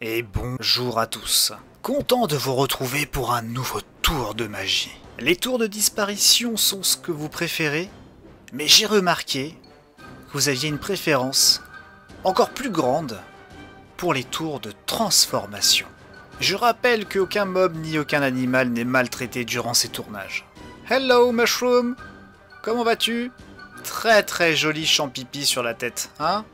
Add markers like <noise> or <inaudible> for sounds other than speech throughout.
et bonjour à tous. Content de vous retrouver pour un nouveau tour de magie. Les tours de disparition sont ce que vous préférez, mais j'ai remarqué que vous aviez une préférence encore plus grande pour les tours de transformation. Je rappelle qu'aucun mob ni aucun animal n'est maltraité durant ces tournages. Hello Mushroom Comment vas-tu Très très joli pipi sur la tête, hein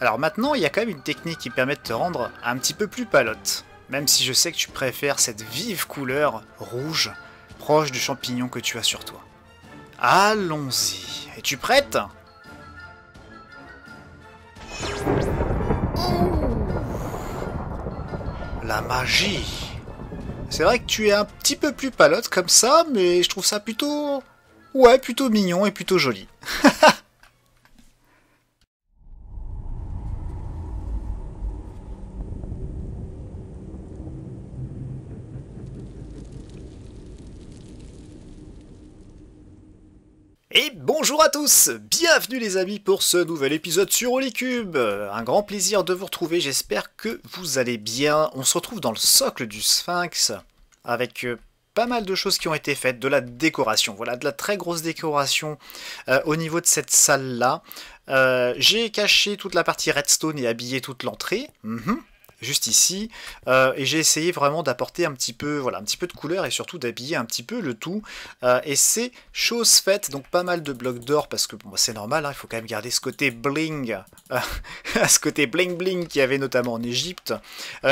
alors maintenant, il y a quand même une technique qui permet de te rendre un petit peu plus palote. Même si je sais que tu préfères cette vive couleur rouge proche du champignon que tu as sur toi. Allons-y. Es-tu prête La magie. C'est vrai que tu es un petit peu plus palote comme ça, mais je trouve ça plutôt... Ouais, plutôt mignon et plutôt joli. <laughs> à tous, bienvenue les amis pour ce nouvel épisode sur Olicube Un grand plaisir de vous retrouver, j'espère que vous allez bien. On se retrouve dans le socle du Sphinx, avec euh, pas mal de choses qui ont été faites, de la décoration, voilà, de la très grosse décoration euh, au niveau de cette salle-là. Euh, j'ai caché toute la partie redstone et habillé toute l'entrée. Mhm juste ici. Euh, et j'ai essayé vraiment d'apporter un petit peu, voilà, un petit peu de couleur et surtout d'habiller un petit peu le tout. Euh, et c'est chose faite, donc pas mal de blocs d'or parce que bon, bah, c'est normal, hein, il faut quand même garder ce côté bling, à euh, <laughs> ce côté bling bling qu'il y avait notamment en Égypte.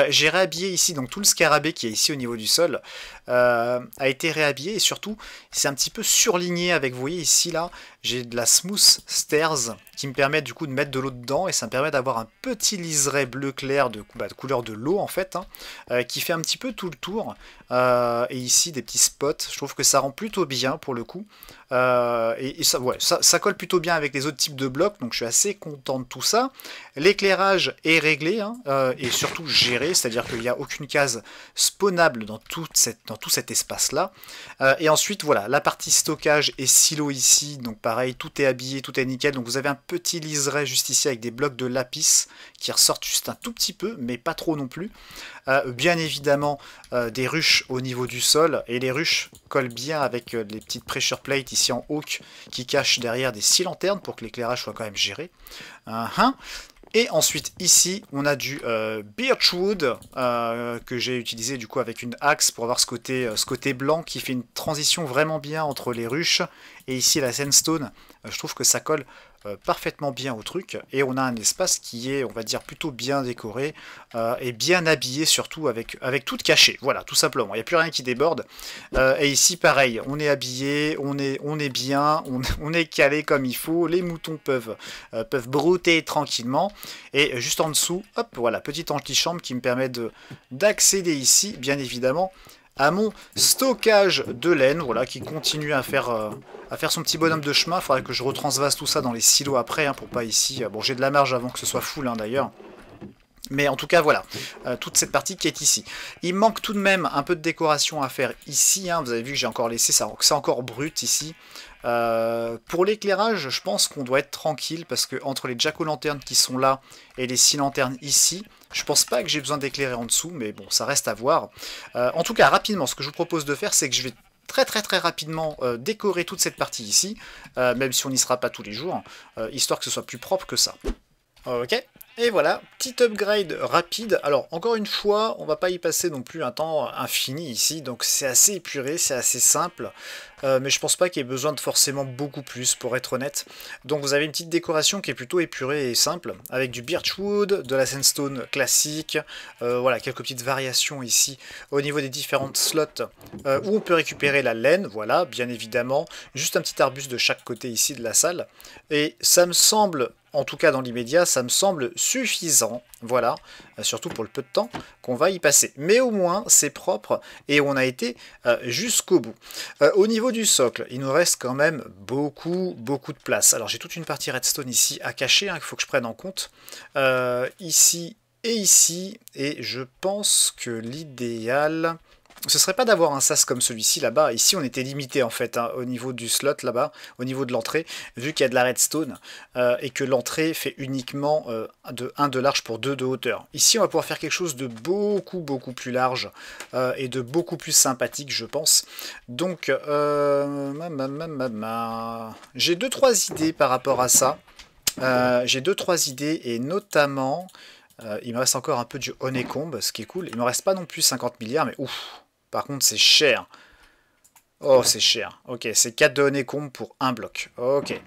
j'ai réhabillé ici donc tout le scarabée qui est ici au niveau du sol a été réhabillé et surtout c'est un petit peu surligné avec, vous voyez ici là, j'ai de la smooth stairs qui me permet du coup de mettre de l'eau dedans et ça me permet d'avoir un petit liseré bleu clair de, bah, couleur de l'eau en fait, hein, euh, qui fait un petit peu tout le tour. Euh, et ici des petits spots, je trouve que ça rend plutôt bien pour le coup. Euh, et, ça, ça, colle plutôt bien avec les autres types de blocs, donc je suis assez content de tout ça. L'éclairage est réglé hein, euh, et surtout géré, c'est-à-dire qu'il n'y a aucune case spawnable dans, tout cet espace-là. Euh, et ensuite, voilà, la partie stockage et silo ici, donc pareil, tout est habillé, tout est nickel. Donc vous avez un petit liseré juste ici avec des blocs de lapis qui ressortent juste un tout petit peu, mais pas trop non plus. Euh, bien évidemment, euh, des ruches au niveau du sol. Et les ruches collent bien avec euh, les petites pressure plates ici en hawk qui cachent derrière des six lanternes pour que l'éclairage soit quand même géré. Uh-huh. Et ensuite ici, on a du Birchwood que j'ai utilisé du coup avec une axe pour avoir ce côté, ce côté blanc qui fait une transition vraiment bien entre les ruches. Et ici la sandstone, je trouve que ça colle euh, parfaitement bien au truc et on a un espace qui est on va dire plutôt bien décoré euh, et bien habillé surtout avec, avec tout caché voilà tout simplement il n'y a plus rien qui déborde euh, et ici pareil on est habillé on est, on est bien on, <laughs> est calé comme il faut les moutons peuvent, peuvent brouter tranquillement et juste en dessous hop voilà petite antichambre qui me permet d'accéder ici bien évidemment à mon stockage de laine, voilà, qui continue à faire, euh, à faire son petit bonhomme de chemin. Il faudrait que je retransvase tout ça dans les silos après, hein, pour pas ici... Euh, bon, j'ai de la marge avant que ce soit full, hein, d'ailleurs. Mais en tout cas, voilà, euh, toute cette partie qui est ici. Il manque tout de même un peu de décoration à faire ici, hein. vous avez vu que j'ai encore laissé ça, c'est encore brut ici. Euh, pour l'éclairage, je pense qu'on doit être tranquille parce que entre les jack-o'-lanternes qui sont là et les six lanternes ici, je pense pas que j'ai besoin d'éclairer en dessous, mais bon, ça reste à voir. Euh, en tout cas, rapidement, ce que je vous propose de faire, c'est que je vais très très très rapidement euh, décorer toute cette partie ici, même si on n'y sera pas tous les jours, histoire que ce soit plus propre que ça. Ok et voilà, petit upgrade rapide. Alors encore une fois, on va pas y passer non plus un temps infini ici, donc c'est assez épuré, c'est assez simple, euh, mais je pense pas qu'il y ait besoin de forcément beaucoup plus pour être honnête. Donc vous avez une petite décoration qui est plutôt épurée et simple, avec du birchwood, de la sandstone classique, euh, voilà, quelques petites variations ici au niveau des différentes slots euh, où on peut récupérer la laine, voilà, bien évidemment, juste un petit arbuste de chaque côté ici de la salle. Et ça me semble en tout cas dans l'immédiat, ça me semble suffisant, voilà, euh, surtout pour le peu de temps qu'on va y passer. Mais au moins, c'est propre et on a été euh, jusqu'au bout. Euh, au niveau du socle, il nous reste quand même beaucoup, beaucoup de place. Alors j'ai toute une partie redstone ici à cacher, hein, Il faut que je prenne en compte. ici et ici, et je pense que l'idéal ce serait pas d'avoir un sas comme celui-ci là-bas. Ici, on était limité en fait hein, au niveau du slot là-bas, au niveau de l'entrée, vu qu'il y a de la redstone euh, et que l'entrée fait uniquement euh, de 1 de large pour 2 de hauteur. Ici, on va pouvoir faire quelque chose de beaucoup, beaucoup plus large euh, et de beaucoup plus sympathique, je pense. Donc, j'ai 2-3 idées par rapport à ça. j'ai 2-3 idées et notamment. il me reste encore un peu du Honeycomb, ce qui est cool. Il me reste pas non plus 50 milliards, mais ouf, par contre, c'est cher. Oh, c'est cher. Ok, c'est 4 données comb pour un bloc. Ok.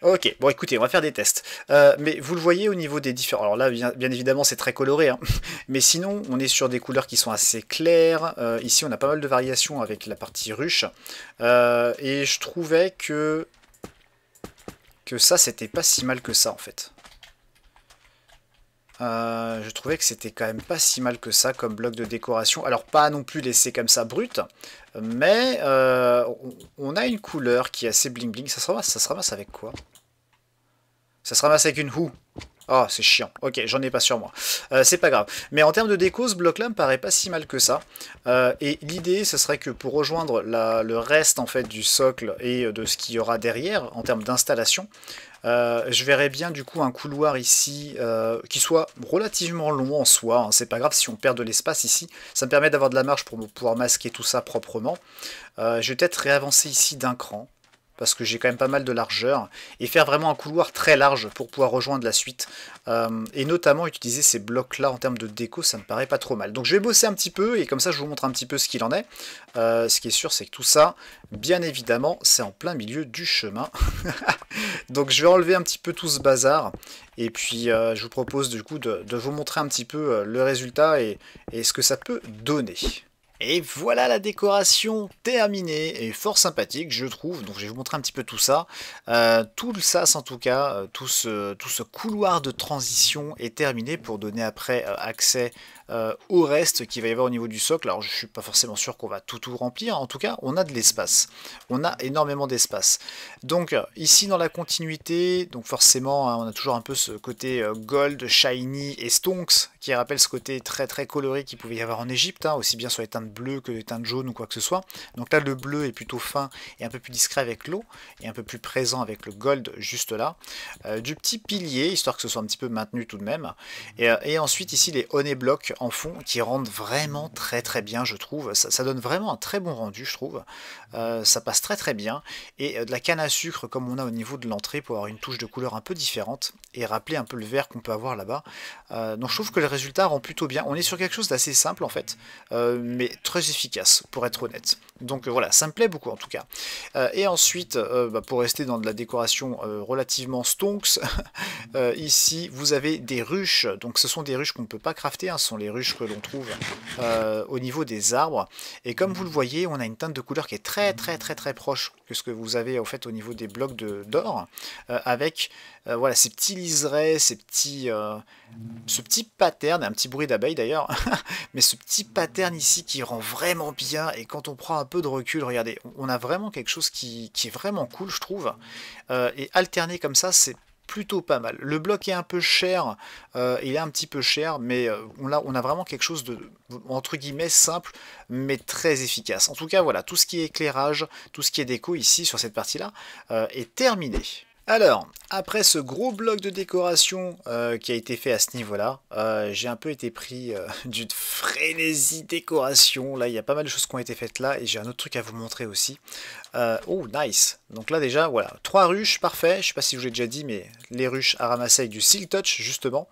Ok, bon écoutez, on va faire des tests. Euh, mais vous le voyez au niveau des différents... Alors là, bien, évidemment, c'est très coloré. Hein. <laughs> Mais sinon, on est sur des couleurs qui sont assez claires. Euh, ici, on a pas mal de variations avec la partie ruche. Euh, et je trouvais que... Que ça, c'était pas si mal que ça, en fait. Euh, je trouvais que c'était quand même pas si mal que ça comme bloc de décoration. Alors pas non plus laisser comme ça brut, mais euh, on a une couleur qui est assez bling bling. Ça se ça se ramasse avec quoi Ça se ramasse avec une houe. Ah, c'est chiant. Ok, j'en ai pas sur moi. Euh, c'est pas grave. Mais en termes de déco, ce bloc-là me paraît pas si mal que ça. Euh, et l'idée, ce serait que pour rejoindre le reste en fait du socle et euh, de ce qu'il y aura derrière en termes d'installation, je verrais bien du coup un couloir ici qui soit relativement long en soi, hein. c'est pas grave si on perd de l'espace ici, ça me permet d'avoir de la marge pour pouvoir masquer tout ça proprement. je vais peut-être réavancer ici d'un cran, parce que j'ai quand même pas mal de largeur, et faire vraiment un couloir très large pour pouvoir rejoindre la suite. Euh, et notamment utiliser ces blocs-là en termes de déco, ça me paraît pas trop mal. Donc je vais bosser un petit peu, et comme ça je vous montre un petit peu ce qu'il en est. Euh, ce qui est sûr, c'est que tout ça, bien évidemment, c'est en plein milieu du chemin. <laughs> Donc je vais enlever un petit peu tout ce bazar, et puis euh, je vous propose du coup de, vous montrer un petit peu le résultat et ce que ça peut donner. Et voilà la décoration terminée et fort sympathique je trouve, donc je vais vous montrer un petit peu tout ça. Euh, tout le sas en tout cas, euh, tout, ce, tout ce couloir de transition est terminé pour donner après euh, accès euh, au reste qu'il va y avoir au niveau du socle. Alors je ne suis pas forcément sûr qu'on va tout tout remplir, en tout cas on a de l'espace. On a énormément d'espace. Donc ici dans la continuité, donc forcément hein, on a toujours un peu ce côté euh, gold, shiny et stonks qui rappelle ce côté très très coloré qu'il pouvait y avoir en Égypte, hein, aussi bien sur les teintes bleues que les teintes jaunes ou quoi que ce soit. Donc là le bleu est plutôt fin et un peu plus discret avec l'eau et un peu plus présent avec le gold juste là. Euh, du petit pilier, histoire que ce soit un petit peu maintenu tout de même. Et, et ensuite ici les honey blocks fond qui rendent vraiment très très bien, je trouve. Ça, donne vraiment un très bon rendu, je trouve. Euh, ça passe très très bien. Et euh, de la canne à sucre comme on a au niveau de l'entrée pour avoir une touche de couleur un peu différente et rappeler un peu le vert qu'on peut avoir là-bas. Euh, donc je trouve que le résultat rend plutôt bien. On est sur quelque chose d'assez simple en fait, mais très efficace pour être honnête. Donc voilà, ça me plaît beaucoup en tout cas. et ensuite, bah, pour rester dans de la décoration relativement stonks, <laughs> ici vous avez des ruches. Donc ce sont des ruches qu'on ne peut pas crafter, hein. sont les ruches que l'on trouve euh, au niveau des arbres. Et comme vous le voyez, on a une teinte de couleur qui est très très très très proche que ce que vous avez au fait au niveau des blocs d'or, euh, avec euh, voilà ces petits liserés, ces petits, ce petit pattern, un petit bruit d'abeille d'ailleurs, <laughs> mais ce petit pattern ici qui rend vraiment bien. Et quand on prend un peu de recul, regardez, on a vraiment quelque chose qui, qui est vraiment cool, je trouve. et alterner comme ça, c'est plutôt pas mal. Le bloc est un peu cher, euh, il est un petit peu cher, mais euh, on a, vraiment quelque chose de, entre guillemets, simple, mais très efficace. En tout cas, voilà, tout ce qui est éclairage, tout ce qui est déco ici, sur cette partie-là, euh, est terminé. Alors, après ce gros bloc de décoration euh, qui a été fait à ce niveau-là, euh, j'ai un peu été pris euh, <laughs> d'une frénésie décoration. Là, il y a pas mal de choses qui ont été faites là, et j'ai un autre truc à vous montrer aussi. oh, nice Donc là, déjà, voilà, trois ruches, parfait. Je sais pas si je vous l'ai déjà dit, mais les ruches à ramasser avec du Seal Touch, justement.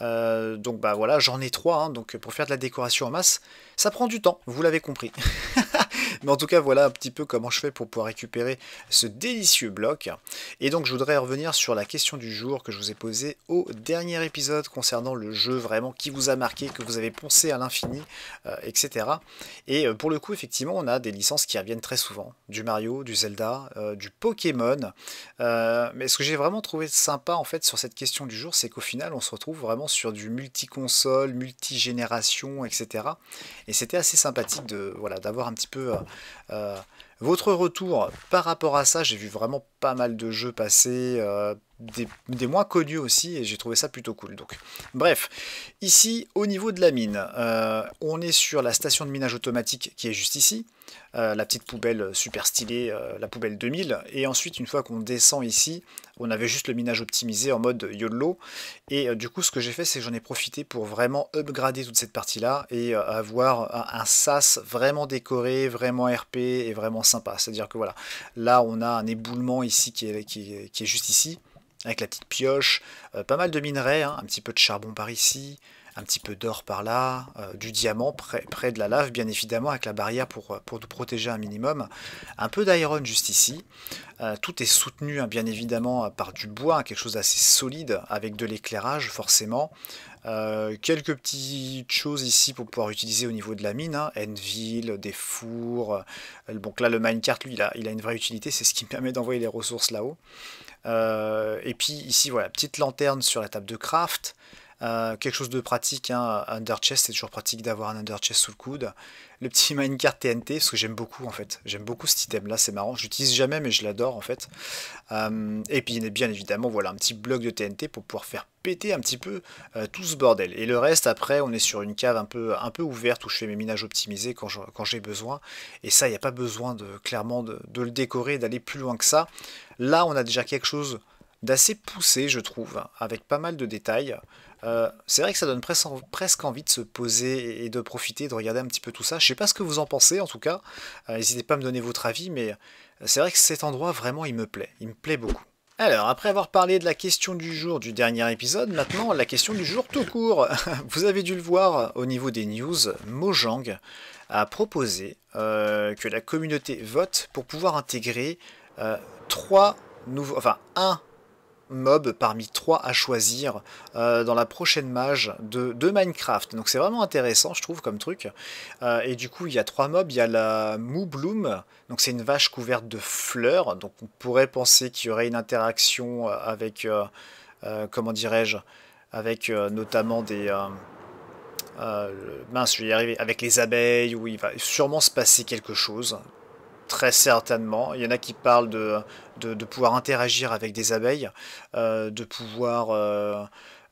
donc bah voilà, j'en ai trois, hein. donc pour faire de la décoration en masse, ça prend du temps, vous l'avez compris. <laughs> Mais en tout cas, voilà un petit peu comment je fais pour pouvoir récupérer ce délicieux bloc. Et donc, je voudrais revenir sur la question du jour que je vous ai posée au dernier épisode concernant le jeu vraiment qui vous a marqué, que vous avez poncé à l'infini, etc. Euh, et euh, pour le coup, effectivement, on a des licences qui reviennent très souvent. Du Mario, du Zelda, euh, du Pokémon. mais ce que j'ai vraiment trouvé sympa, en fait, sur cette question du jour, c'est qu'au final, on se retrouve vraiment sur du multi-console, multi-génération, etc. Et c'était assez sympathique de voilà d'avoir un petit peu euh, votre retour par rapport à ça, j'ai vu vraiment pas mal de jeux passer, euh, des, moins connus aussi, et j'ai trouvé ça plutôt cool. Donc, bref, ici au niveau de la mine, euh, on est sur la station de minage automatique qui est juste ici, la petite poubelle super stylée, la poubelle 2000, et ensuite une fois qu'on descend ici, on avait juste le minage optimisé en mode YOLO. Et euh, du coup, ce que j'ai fait, c'est que j'en ai profité pour vraiment upgrader toute cette partie-là et euh, avoir un, sas vraiment décoré, vraiment RP et vraiment sympa. C'est-à-dire que voilà, là, on a un éboulement ici qui est, juste ici, avec la petite pioche, euh, pas mal de minerais, hein, un petit peu de charbon par ici, un petit peu d'or par là, euh, du diamant près, de la lave, bien évidemment, avec la barrière pour, euh, pour nous protéger un minimum. Un peu d'iron juste ici. Euh, tout est soutenu, hein, bien évidemment, par du bois, quelque chose d'assez solide, avec de l'éclairage, forcément. quelques petites choses ici pour pouvoir utiliser au niveau de la mine, hein, des fours, donc là le minecart lui il a, il a une vraie utilité, c'est ce qui <laughs> permet d'envoyer les ressources là-haut. et puis ici, voilà, petite lanterne sur la table de craft. Euh, quelque chose de pratique, hein, un under chest, c'est toujours pratique d'avoir un under chest sous le coude. Le petit <laughs> minecart TNT, parce que j'aime beaucoup en fait, j'aime beaucoup cet item là, c'est marrant, je jamais mais je l'adore en fait. Euh, et puis bien évidemment, voilà, un petit bloc de TNT pour pouvoir faire péter un petit peu euh, tout ce bordel. Et le reste, après, on est sur une cave un peu, un peu ouverte où je fais mes minages optimisés quand, quand j'ai besoin. Et ça, il n'y a pas besoin de clairement de le décorer, d'aller plus loin que ça. Là, on a déjà quelque chose d'assez poussé, je trouve, avec pas mal de détails. Euh, c'est vrai que ça donne presque, envie de se poser et de profiter, de regarder un petit peu tout ça. Je sais pas ce que vous en pensez, en tout cas. Euh, n'hésitez pas à me donner votre avis, mais euh, c'est vrai que cet endroit, vraiment, il me plaît. Il me plaît beaucoup. Alors, après avoir parlé de la question du jour du dernier épisode, maintenant la question du jour tout court. <laughs> Vous avez dû le voir au niveau des news, Mojang a proposé que la communauté vote pour pouvoir intégrer trois nouveaux, enfin un mob parmi trois à choisir euh, dans la prochaine mage de, de Minecraft. Donc c'est vraiment intéressant, je trouve, comme truc. Euh, et du coup, il y a trois mobs. Il y a la bloom donc c'est une vache couverte de fleurs. Donc on pourrait penser qu'il y aurait une interaction euh, avec, comment dirais-je, avec notamment des... Euh, mince, je vais y arriver, avec les abeilles, où il va sûrement se passer quelque chose. Très certainement. Il y en a qui parlent de, de, pouvoir interagir avec des abeilles, euh, de pouvoir, euh,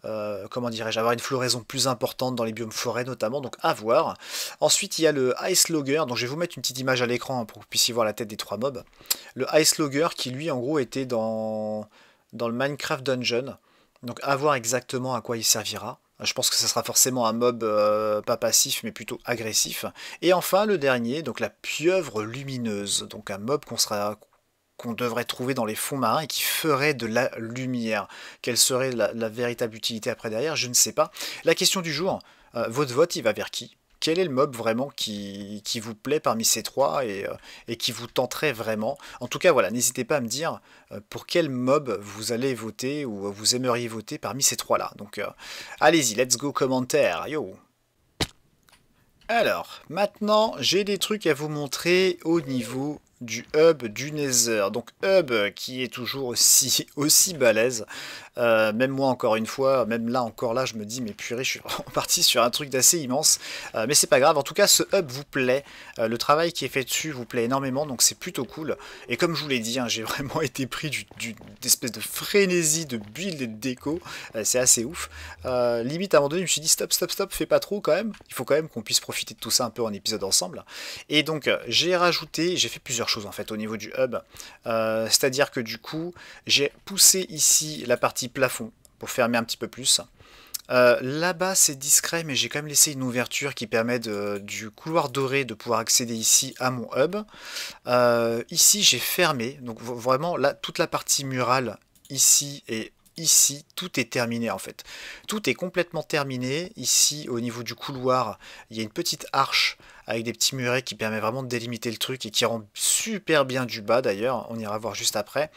euh, comment dirais-je, avoir une floraison plus importante dans les biomes forêts notamment, donc à voir. Ensuite, il y a le Ice Logger, donc je vais vous mettre une petite image à l'écran pour que vous puissiez voir la tête des trois mobs. Le Ice Logger qui, lui, en gros, était dans, dans le Minecraft Dungeon, donc à voir exactement à quoi il servira. Je pense que ce sera forcément un mob euh, pas passif mais plutôt agressif. Et enfin le dernier, donc la pieuvre lumineuse, donc un mob qu'on devrait trouver dans les fonds marins et qui ferait de la lumière. Quelle serait la, véritable utilité après derrière Je ne sais pas. La question du jour, euh, votre vote, il va vers qui quel est le mob vraiment qui, vous plaît parmi ces trois et, euh, qui vous tenterait vraiment. En tout cas, voilà, n'hésitez pas à me dire euh, pour quel mob vous allez voter ou euh, vous aimeriez voter parmi ces trois-là. Donc, allez-y, let's go commentaire, yo alors, maintenant, j'ai des trucs à vous montrer au niveau du hub du Nether. Donc hub qui est toujours aussi, <laughs> aussi balèze. Euh, même moi encore une fois, même là encore là je me dis mais purée je suis <laughs> parti sur un truc d'assez immense. Euh, mais c'est pas grave, en tout cas ce hub vous plaît. Euh, le travail qui est fait dessus vous plaît énormément donc c'est plutôt cool. Et comme je vous l'ai dit, hein, j'ai <laughs> vraiment été pris d'une espèce de frénésie de build et de déco. c'est assez ouf. limite à un moment donné je me suis dit stop stop stop fais pas trop quand même. Il faut quand même qu'on puisse profiter de tout ça un peu en épisode ensemble. Et donc j'ai rajouté, j'ai fait plusieurs en fait au niveau du hub. Euh, c'est-à-dire que du coup, j'ai poussé ici la partie plafond pour fermer un petit peu plus. Euh, là-bas, c'est discret, mais j'ai quand même laissé une ouverture qui permet de, du couloir doré de pouvoir accéder ici à mon hub. Euh, ici, j'ai fermé, donc vraiment, là, toute la partie murale ici et ici, tout est terminé en fait. Tout est complètement terminé. Ici, au niveau du couloir, il y a une petite arche avec des petits murets qui permet vraiment de délimiter le truc et qui rend super bien du bas d'ailleurs, on ira voir juste après.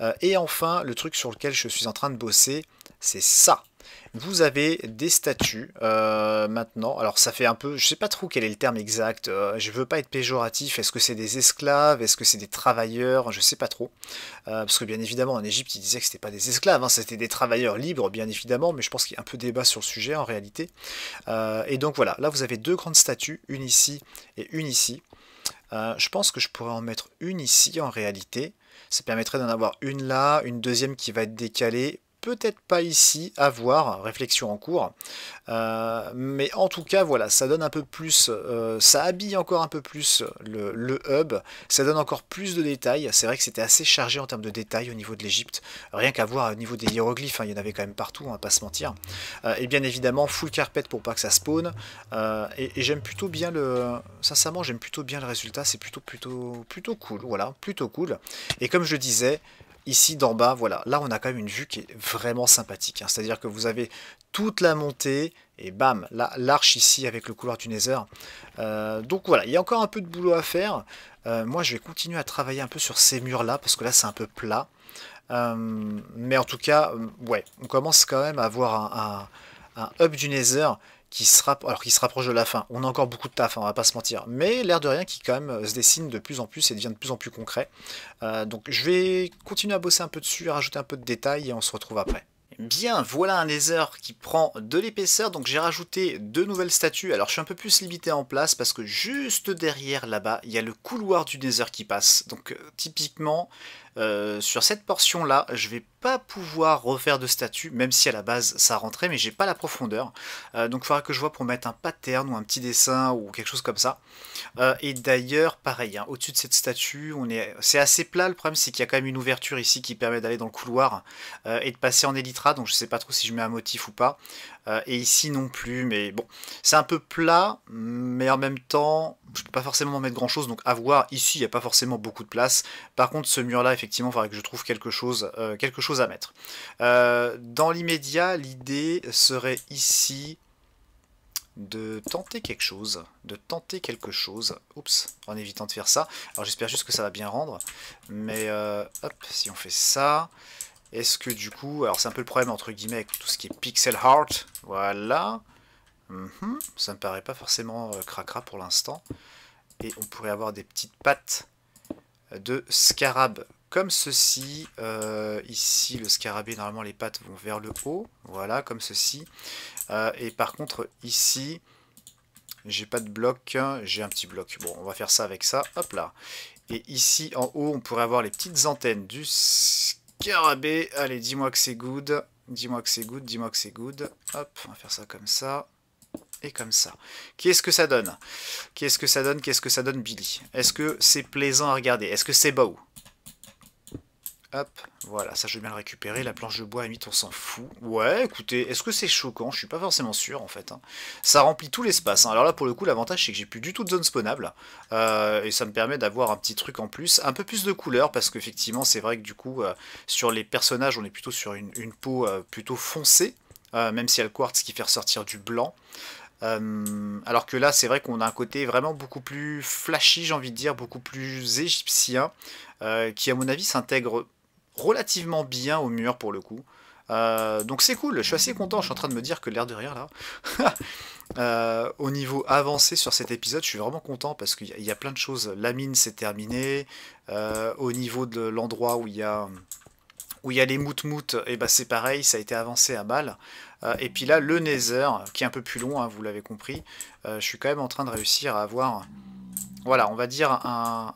Euh, et enfin, le truc sur lequel je suis en train de bosser, c'est ça vous avez des statues euh, maintenant. Alors ça fait un peu, je sais pas trop quel est le terme exact. je euh, je veux pas être péjoratif. Est-ce que c'est des esclaves Est-ce que c'est des travailleurs Je sais pas trop. Euh, parce que bien évidemment en Égypte ils disaient que c'était pas des esclaves, hein. c'était des travailleurs libres bien évidemment. Mais je pense qu'il y a un peu débat sur le sujet en réalité. et donc voilà, là vous avez deux grandes statues, une ici et une ici. je pense que je pourrais en mettre une ici en réalité. Ça permettrait d'en avoir une là, une deuxième qui va être décalée peut-être pas ici, à voir, réflexion en cours. Euh, mais en tout cas, voilà, ça donne un peu plus, euh, ça habille encore un peu plus le, hub, ça donne encore plus de détails. C'est vrai que c'était assez chargé en termes de détails au niveau de l'Egypte, rien qu'à voir au niveau des hiéroglyphes, hein, il y en avait quand même partout, on va pas se mentir. Euh, et bien évidemment, full carpet pour pas que ça spawn. et, j'aime plutôt bien le, sincèrement, j'aime plutôt bien le résultat, c'est plutôt, plutôt, plutôt cool, voilà, plutôt cool. Et comme je disais, Ici, d'en bas, voilà. Là, on a quand même une vue qui est vraiment sympathique. Hein. C'est-à-dire que vous avez toute la montée, et bam, l'arche ici avec le couloir du Nether. Euh, donc voilà, il y a encore un peu de boulot à faire. Euh, moi, je vais continuer à travailler un peu sur ces murs-là, parce que là, c'est un peu plat. Euh, mais en tout cas, ouais, on commence quand même à avoir un, un up du Nether qui se, alors qui se rapproche de la fin. On a encore beaucoup de taf, hein, on va pas se mentir, mais l'air de rien qui quand même euh, se dessine de plus en plus et devient de plus en plus concret. Euh, donc je vais continuer à bosser un peu dessus, à rajouter un peu de détails et on se retrouve après. Bien, voilà un laser qui prend de l'épaisseur, donc j'ai rajouté deux nouvelles statues. Alors je suis un peu plus limité en place parce que juste derrière là-bas, il y a le couloir du laser qui passe. Donc euh, typiquement, euh, sur cette portion là, je vais pas pouvoir refaire de statue, même si à la base ça rentrait, mais j'ai pas la profondeur. Euh, donc il faudra que je vois pour mettre un pattern ou un petit dessin ou quelque chose comme ça. et d'ailleurs, pareil, hein, au-dessus de cette statue, on est, c'est assez plat. Le problème, c'est qu'il y a quand même une ouverture ici qui permet d'aller dans le couloir et de passer en élytra donc je sais pas trop si je mets un motif ou pas. Euh, et ici non plus, mais bon, c'est un peu plat, mais en même temps, je peux pas forcément en mettre grand chose, donc à voir. Ici, il n'y a pas forcément beaucoup de place. Par contre, ce mur-là, effectivement, il faudrait que je trouve quelque chose, euh, quelque chose à mettre. Euh, dans l'immédiat, l'idée serait ici de tenter quelque chose, de tenter quelque chose, oups, en évitant de faire ça. Alors j'espère juste que ça va bien rendre, mais hop, si on fait ça, est-ce que du coup, alors c'est un peu le problème entre guillemets avec tout ce qui est pixel art, voilà. Ça mhm, Ça me paraît pas forcément euh, cracra pour l'instant. Et on pourrait avoir des petites pattes de scarab comme ceci. Euh, ici, le scarabée, normalement les pattes vont vers le haut, voilà, comme ceci. Euh, et par contre, ici, j'ai pas de bloc, hein, j'ai un petit bloc. Bon, on va faire ça avec ça, hop là. Et ici, en haut, on pourrait avoir les petites antennes du Carabé, allez, dis-moi que c'est good. Dis-moi que c'est good, dis-moi que c'est good. Hop, on va faire ça comme ça. Et comme ça. Qu'est-ce que ça donne Qu'est-ce que ça donne Qu'est-ce que ça donne, Billy Est-ce que c'est plaisant à regarder Est-ce que c'est beau Hop, voilà, ça je vais bien le récupérer. La planche de bois à 8, on s'en fout. Ouais, écoutez, est-ce que c'est choquant Je suis pas forcément sûr, en fait. Hein. Ça remplit tout l'espace. Hein. Alors là, pour le coup, l'avantage, c'est que j'ai plus du tout de zone spawnable. Euh, et ça me permet d'avoir un petit truc en plus. Un peu plus de couleur, parce qu'effectivement, c'est vrai que du coup, euh, sur les personnages, on est plutôt sur une, peau euh, plutôt foncée. même si elle quartz qui fait ressortir du blanc. alors que là, c'est vrai qu'on a un côté vraiment beaucoup plus flashy, j'ai envie de dire, beaucoup plus égyptien, qui à mon avis s'intègre relativement bien au mur pour le coup. Euh, donc c'est cool, je suis assez content, je suis en train de me dire que l'air de rire là. <laughs> Euh, au niveau avancé sur cet épisode, je suis vraiment content parce qu'il y, a plein de choses. La mine s'est terminée. Euh, au niveau de l'endroit où il y a où il y a les moutes et eh bah ben, c'est pareil, ça a été avancé à mal. et puis là, le Nether, qui est un peu plus long, hein, vous l'avez compris, je suis quand même en train de réussir à avoir, voilà, on va dire un,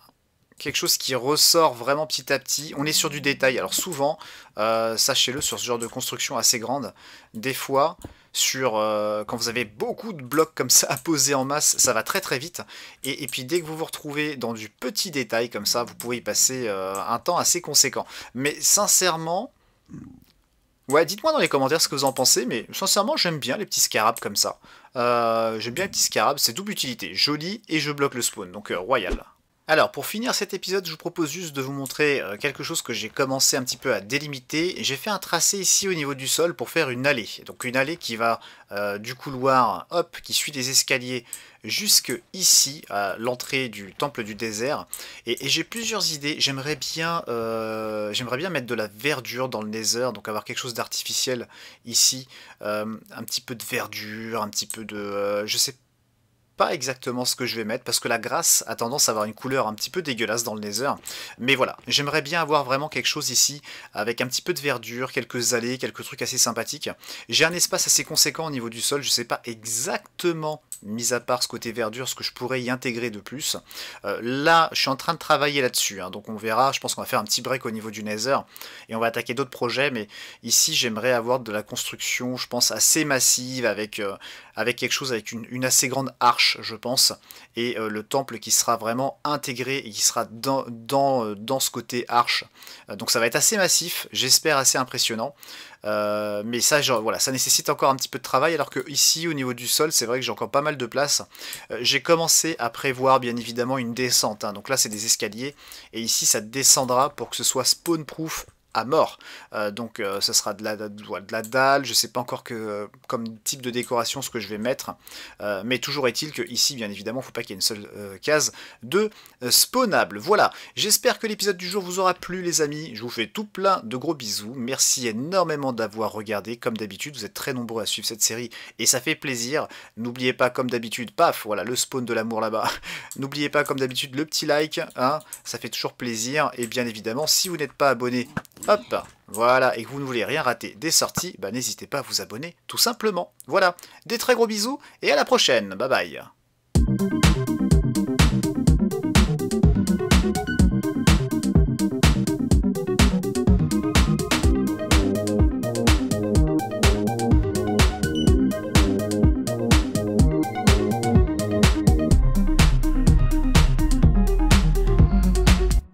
quelque chose qui ressort vraiment petit à petit. On est sur du détail. Alors souvent, euh, sachez-le, sur ce genre de construction assez grande, des fois, sur euh, quand vous avez beaucoup de blocs comme ça à poser en masse, ça va très très vite. Et, puis dès que vous vous retrouvez dans du petit détail comme ça, vous pouvez y passer euh, un temps assez conséquent. Mais sincèrement, ouais, dites-moi dans les commentaires ce que vous en pensez. Mais sincèrement, j'aime bien les petits scarabs comme ça. j'aime bien les petits scarabs, c'est double utilité, joli et je bloque le spawn, donc royal. Alors pour finir cet épisode, je vous propose juste de vous montrer euh, quelque chose que j'ai commencé un petit peu à délimiter. J'ai fait un tracé ici au niveau du sol pour faire une allée. Donc une allée qui va euh, du couloir, hop, qui suit des escaliers jusque ici, à l'entrée du temple du désert. Et, j'ai plusieurs idées. J'aimerais bien, euh, bien mettre de la verdure dans le nether, donc avoir quelque chose d'artificiel ici. un petit peu de verdure, un petit peu de... je sais pas exactement ce que je vais mettre parce que la grâce a tendance à avoir une couleur un petit peu dégueulasse dans le nether. Mais voilà, j'aimerais bien avoir vraiment quelque chose ici avec un petit peu de verdure, quelques allées, quelques trucs assez sympathiques. J'ai un espace assez conséquent au niveau du sol, je sais pas exactement mis à part ce côté verdure, ce que je pourrais y intégrer de plus. Euh, là, je suis en train de travailler là-dessus, hein. donc on verra, je pense qu'on va faire un petit break au niveau du Nether, et on va attaquer d'autres projets, mais ici j'aimerais avoir de la construction, je pense, assez massive, avec, euh, avec quelque chose, avec une, assez grande arche, je pense, et euh, le temple qui sera vraiment intégré et qui sera dans, dans, dans ce côté arche. donc ça va être assez massif, j'espère assez impressionnant. Euh, mais ça, voilà, ça nécessite encore un petit peu de travail, alors que ici, au niveau du sol, c'est vrai que j'ai encore pas mal de place. Euh, j'ai commencé à prévoir, bien évidemment, une descente. Hein. Donc là, c'est des escaliers, et ici, ça descendra pour que ce soit spawn-proof à mort. Euh, donc euh, ça sera de la, de la dalle, je sais pas encore que, euh, comme type de décoration ce que je vais mettre, mais toujours est-il que ici bien évidemment faut pas qu'il y ait une seule case de spawnable. Voilà, j'espère que l'épisode du jour vous aura plu les amis, je vous fais tout plein de gros bisous, merci énormément d'avoir regardé, comme d'habitude vous êtes très nombreux à suivre cette série et ça fait plaisir, n'oubliez pas comme d'habitude, paf, voilà le spawn de l'amour là-bas, <laughs> n'oubliez pas comme d'habitude le petit like, hein, ça fait toujours plaisir et bien évidemment si vous n'êtes pas abonné Hop, voilà, et que vous ne voulez rien rater des sorties, bah, n'hésitez pas à vous abonner, tout simplement. Voilà, des très gros bisous, et à la prochaine, bye bye